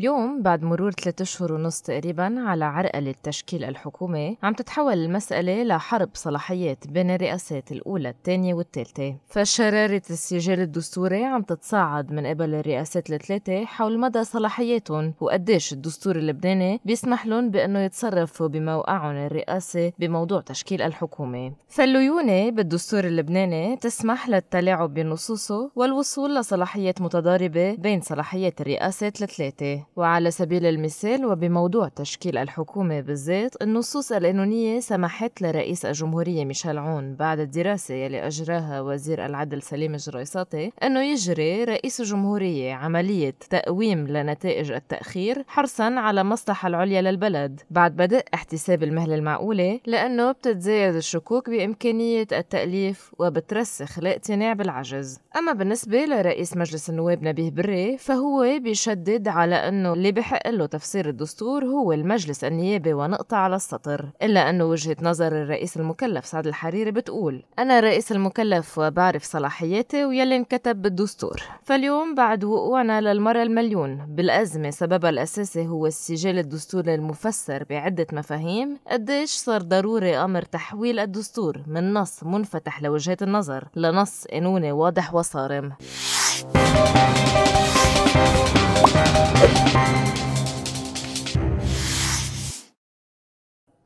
اليوم بعد مرور ثلاثة أشهر ونص تقريبا على عرقلة تشكيل الحكومة عم تتحول المسألة لحرب صلاحيات بين الرئاسات الأولى الثانية والثالثة فشرارة السجال الدستوري عم تتصاعد من قبل الرئاسات الثلاثة حول مدى صلاحياتهم وقديش الدستور اللبناني بيسمح لهم بأنه يتصرفوا بموقعهم الرئاسي بموضوع تشكيل الحكومة فالليونة بالدستور اللبناني تسمح للتلاعب بنصوصه والوصول لصلاحيات متضاربة بين صلاحيات الرئاسات الثلاثة وعلى سبيل المثال وبموضوع تشكيل الحكومة بالذات النصوص القانونية سمحت لرئيس الجمهورية ميشيل عون بعد الدراسة يلي أجراها وزير العدل سليم جريساتي أنه يجري رئيس الجمهورية عملية تقويم لنتائج التأخير حرصا على مصلحة العليا للبلد بعد بدء احتساب المهلة المعقولة لأنه بتتزايد الشكوك بإمكانية التأليف وبترسخ الاقتناع بالعجز أما بالنسبة لرئيس مجلس النواب نبيه بري فهو بيشدد على أنه أنه اللي بحق له تفسير الدستور هو المجلس النيابي ونقطة على السطر إلا أنه وجهة نظر الرئيس المكلف سعد الحريري بتقول أنا رئيس المكلف وبعرف صلاحياتي ويلي انكتب بالدستور فاليوم بعد وقوعنا للمرة المليون بالأزمة سببها الأساسي هو السجال الدستوري المفسر بعدة مفاهيم قديش صار ضروري أمر تحويل الدستور من نص منفتح لوجهات النظر لنص قانوني واضح وصارم